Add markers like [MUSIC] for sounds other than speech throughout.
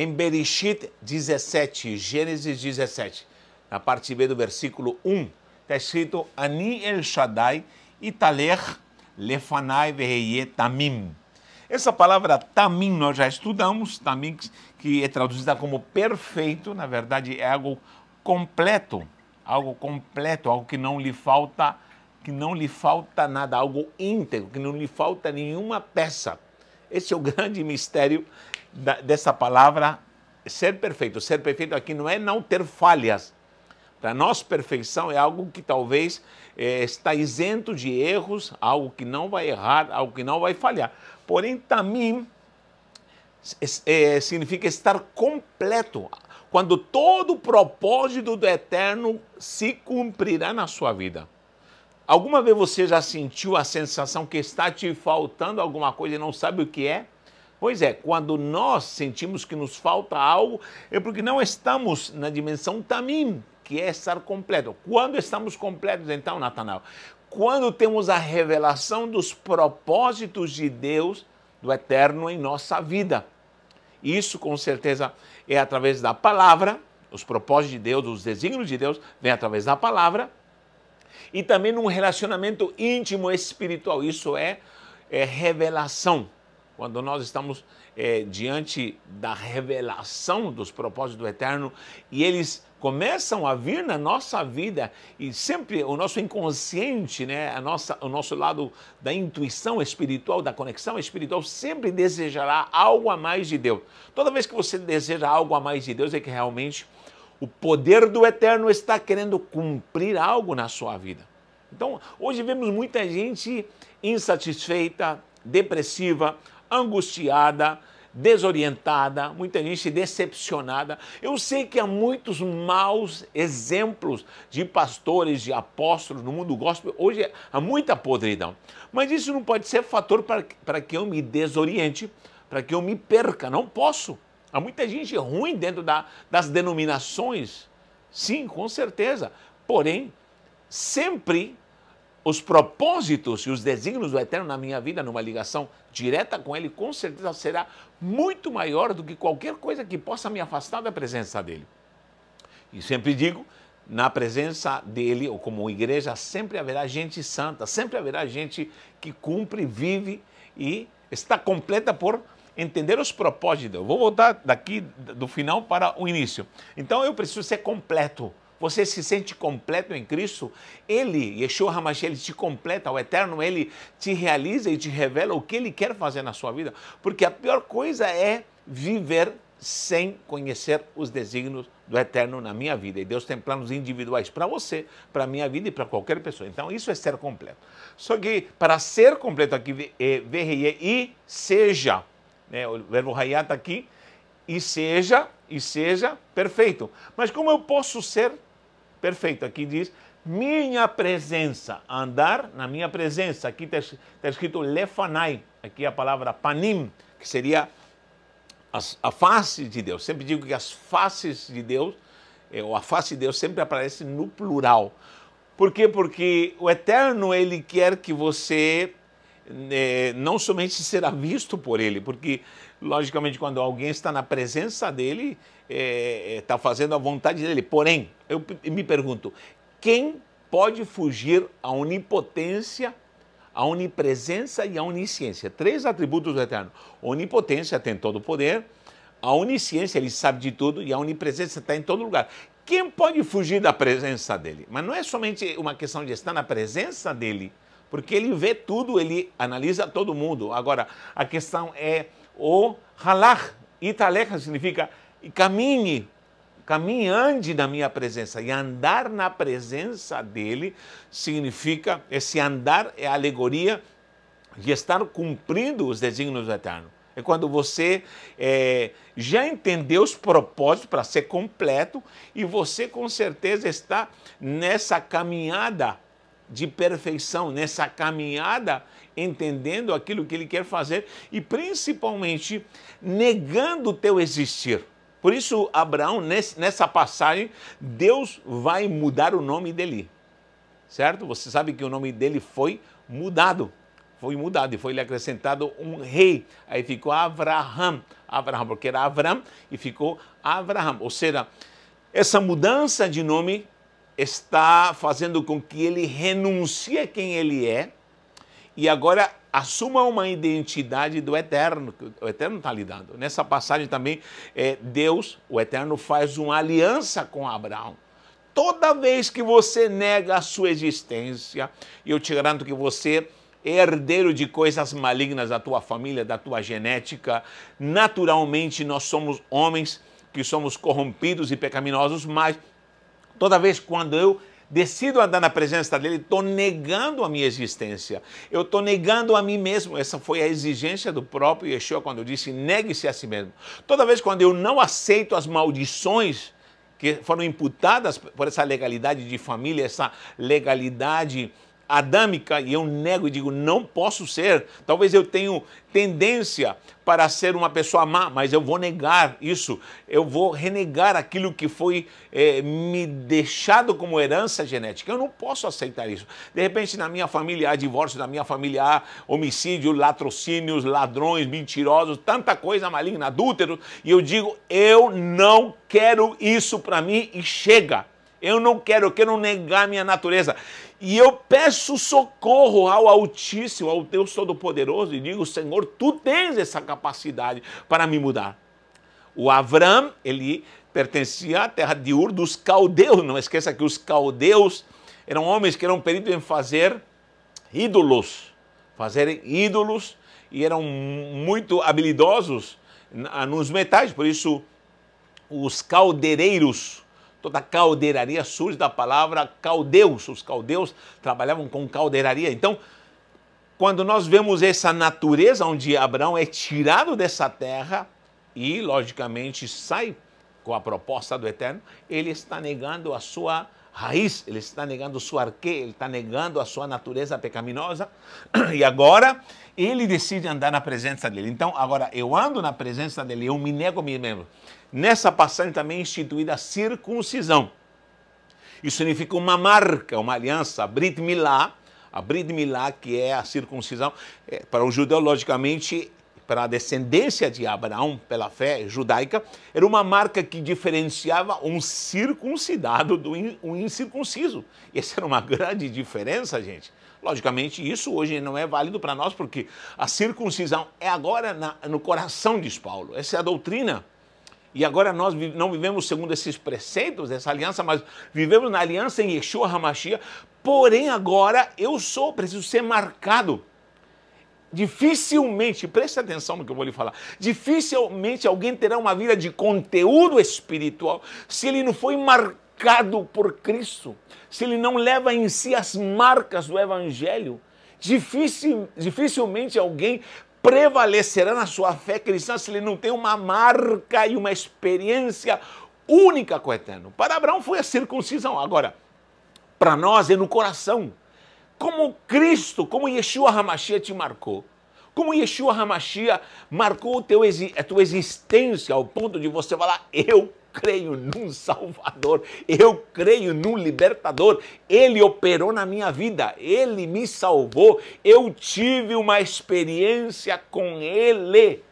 Em Bereshit 17, Gênesis 17, na parte B do versículo 1, está escrito Ani El Shaddai Italer Lefanai Veheye Tamim. Essa palavra tamim nós já estudamos, tamim que é traduzida como perfeito, na verdade é algo completo, algo completo, algo que não lhe falta, que não lhe falta nada, algo íntegro, que não lhe falta nenhuma peça. Esse é o [LAUGHS] grande mistério dessa palavra ser perfeito. Ser perfeito aqui não é não ter falhas. Para nós, perfeição é algo que talvez é, está isento de erros, algo que não vai errar, algo que não vai falhar. Porém, tamim é, eh, significa estar completo, quando todo o propósito do eterno se cumprirá na sua vida. Alguma vez você já sentiu a sensação que está te faltando alguma coisa e não sabe o que é? Pois é, quando nós sentimos que nos falta algo, é porque não estamos na dimensão tamim, que é estar completo. Quando estamos completos, então, Natanael, quando temos a revelação dos propósitos de Deus, do Eterno em nossa vida. Isso, com certeza, é através da palavra, os propósitos de Deus, os desígnios de Deus, vem através da palavra, e também num relacionamento íntimo espiritual. Isso é, é revelação quando nós estamos é, diante da revelação dos propósitos do Eterno e eles começam a vir na nossa vida e sempre o nosso inconsciente, né, a nossa, o nosso lado da intuição espiritual, da conexão espiritual, sempre desejará algo a mais de Deus. Toda vez que você deseja algo a mais de Deus, é que realmente o poder do Eterno está querendo cumprir algo na sua vida. Então, hoje vemos muita gente insatisfeita, depressiva, angustiada, desorientada, muita gente decepcionada. Eu sei que há muitos maus exemplos de pastores, de apóstolos no mundo gospel. Hoje há muita podridão. Mas isso não pode ser fator para, para que eu me desoriente, para que eu me perca. Não posso. Há muita gente ruim dentro da, das denominações. Sim, com certeza. Porém, sempre os propósitos e os desígnios do Eterno na minha vida, numa ligação direta com Ele, com certeza será muito maior do que qualquer coisa que possa me afastar da presença dEle. E sempre digo, na presença dEle, ou como igreja, sempre haverá gente santa, sempre haverá gente que cumpre, vive e está completa por entender os propósitos. Eu vou voltar daqui do final para o início. Então eu preciso ser completo você se sente completo em Cristo? Ele, Yeshua Hamashiach, ele te completa, o eterno, ele te realiza e te revela o que ele quer fazer na sua vida. Porque a pior coisa é viver sem conhecer os desígnios do eterno na minha vida. E Deus tem planos individuais para você, para a minha vida e para qualquer pessoa. Então, isso é ser completo. Só que para ser completo aqui, é, e seja, né, o verbo está aqui, e seja, e seja perfeito. Mas como eu posso ser Perfeito, aqui diz minha presença, andar na minha presença. Aqui está tá escrito lefanai, aqui é a palavra panim, que seria as, a face de Deus. Sempre digo que as faces de Deus, é, ou a face de Deus sempre aparece no plural. Por quê? Porque o Eterno, ele quer que você é, não somente será visto por ele, porque, logicamente, quando alguém está na presença dele, está é, é, fazendo a vontade dele. Porém, eu me pergunto, quem pode fugir à onipotência, à onipresença e à onisciência? Três atributos do Eterno. Onipotência tem todo o poder, a onisciência, ele sabe de tudo, e a onipresença está em todo lugar. Quem pode fugir da presença dele? Mas não é somente uma questão de estar na presença dele, porque ele vê tudo, ele analisa todo mundo. Agora, a questão é o halach, Italecha significa caminhe, caminhe, ande na minha presença. E andar na presença dele significa, esse andar é alegoria de estar cumprindo os desígnios do Eterno. É quando você é, já entendeu os propósitos para ser completo e você com certeza está nessa caminhada de perfeição nessa caminhada, entendendo aquilo que ele quer fazer e principalmente negando o teu existir. Por isso, Abraão, nessa passagem, Deus vai mudar o nome dele, certo? Você sabe que o nome dele foi mudado, foi mudado e foi lhe acrescentado um rei. Aí ficou Abraham, Abraham, porque era Avram e ficou Abraham. Ou seja, essa mudança de nome está fazendo com que ele renuncie a quem ele é e agora assuma uma identidade do eterno, o eterno está lhe dando. Nessa passagem também, é, Deus, o eterno, faz uma aliança com Abraão. Toda vez que você nega a sua existência, eu te garanto que você é herdeiro de coisas malignas da tua família, da tua genética. Naturalmente, nós somos homens que somos corrompidos e pecaminosos, mas Toda vez quando eu decido andar na presença dele, estou negando a minha existência. Eu estou negando a mim mesmo. Essa foi a exigência do próprio Yeshua quando disse: negue-se a si mesmo. Toda vez quando eu não aceito as maldições que foram imputadas por essa legalidade de família, essa legalidade adâmica e eu nego e digo, não posso ser. Talvez eu tenha tendência para ser uma pessoa má, mas eu vou negar isso. Eu vou renegar aquilo que foi é, me deixado como herança genética. Eu não posso aceitar isso. De repente, na minha família há divórcio, na minha família há homicídio, latrocínios, ladrões, mentirosos, tanta coisa maligna, adúltero. E eu digo, eu não quero isso para mim e chega. Eu não quero, eu quero negar minha natureza. E eu peço socorro ao Altíssimo, ao Deus Todo-Poderoso, e digo: Senhor, tu tens essa capacidade para me mudar. O Avram, ele pertencia à terra de Ur dos caldeus. Não esqueça que os caldeus eram homens que eram peritos em fazer ídolos, fazer ídolos e eram muito habilidosos nos metais, por isso os caldeireiros Toda caldeiraria surge da palavra caldeus. Os caldeus trabalhavam com caldeiraria. Então, quando nós vemos essa natureza onde Abraão é tirado dessa terra e, logicamente, sai com a proposta do Eterno, ele está negando a sua raiz, ele está negando sua arque, ele está negando a sua natureza pecaminosa, [CLEARS THROAT] e agora ele decide andar na presença dele. Então, agora eu ando na presença dele, eu me nego a mim mesmo. Nessa passagem também é instituída a circuncisão. Isso significa uma marca, uma aliança, a Brit Milá, a Brit Milá, que é a circuncisão, é, para o judeu, logicamente, para a descendência de Abraão pela fé judaica, era uma marca que diferenciava um circuncidado do um incircunciso. Essa era uma grande diferença, gente. Logicamente, isso hoje não é válido para nós, porque a circuncisão é agora na, no coração de Paulo. Essa é a doutrina. E agora nós não vivemos segundo esses preceitos dessa aliança, mas vivemos na aliança em Yeshua HaMashiach. Porém, agora eu sou, preciso ser marcado Dificilmente, preste atenção no que eu vou lhe falar, dificilmente alguém terá uma vida de conteúdo espiritual se ele não foi marcado por Cristo, se ele não leva em si as marcas do Evangelho. Dificil, dificilmente alguém prevalecerá na sua fé cristã se ele não tem uma marca e uma experiência única com o Eterno. Para Abraão foi a circuncisão, agora, para nós é no coração como Cristo, como Yeshua Hamashia te marcou. Como Yeshua Hamashia marcou teu, a tua existência ao ponto de você falar: Eu creio num Salvador, eu creio num Libertador, Ele operou na minha vida, Ele me salvou, eu tive uma experiência com Ele.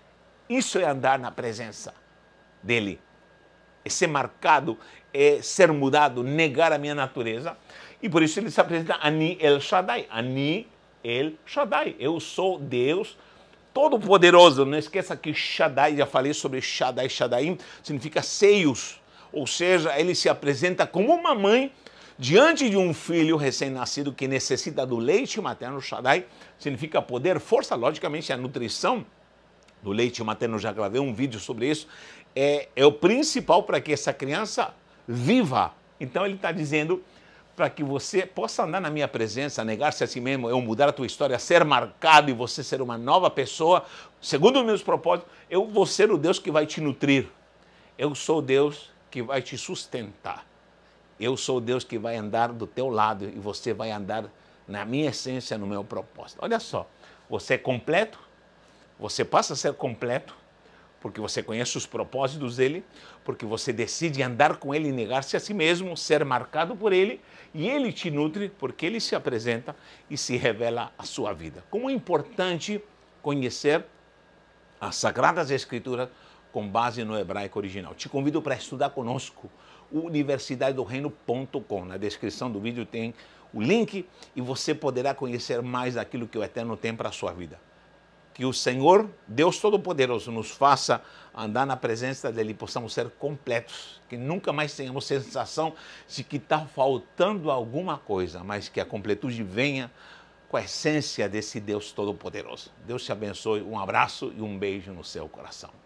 Isso é andar na presença dEle, é ser marcado, é ser mudado, negar a minha natureza. E por isso ele se apresenta Ani El Shaddai. Ani El Shaddai. Eu sou Deus Todo-Poderoso. Não esqueça que Shaddai, já falei sobre Shaddai, Shaddai, significa seios. Ou seja, ele se apresenta como uma mãe diante de um filho recém-nascido que necessita do leite materno. Shaddai significa poder, força, logicamente, a nutrição do leite materno. Já gravei um vídeo sobre isso. É, é o principal para que essa criança viva. Então ele está dizendo para que você possa andar na minha presença, negar-se a si mesmo, eu mudar a tua história, ser marcado e você ser uma nova pessoa, segundo os meus propósitos, eu vou ser o Deus que vai te nutrir. Eu sou o Deus que vai te sustentar. Eu sou o Deus que vai andar do teu lado e você vai andar na minha essência, no meu propósito. Olha só, você é completo, você passa a ser completo porque você conhece os propósitos dele, porque você decide andar com ele, e negar-se a si mesmo, ser marcado por ele, e ele te nutre, porque ele se apresenta e se revela a sua vida. Como é importante conhecer as Sagradas Escrituras com base no hebraico original. Te convido para estudar conosco universidadedoreino.com. Na descrição do vídeo tem o link e você poderá conhecer mais daquilo que o Eterno tem para a sua vida que o Senhor, Deus Todo-Poderoso, nos faça andar na presença dEle, possamos ser completos, que nunca mais tenhamos sensação de que está faltando alguma coisa, mas que a completude venha com a essência desse Deus Todo-Poderoso. Deus te abençoe, um abraço e um beijo no seu coração.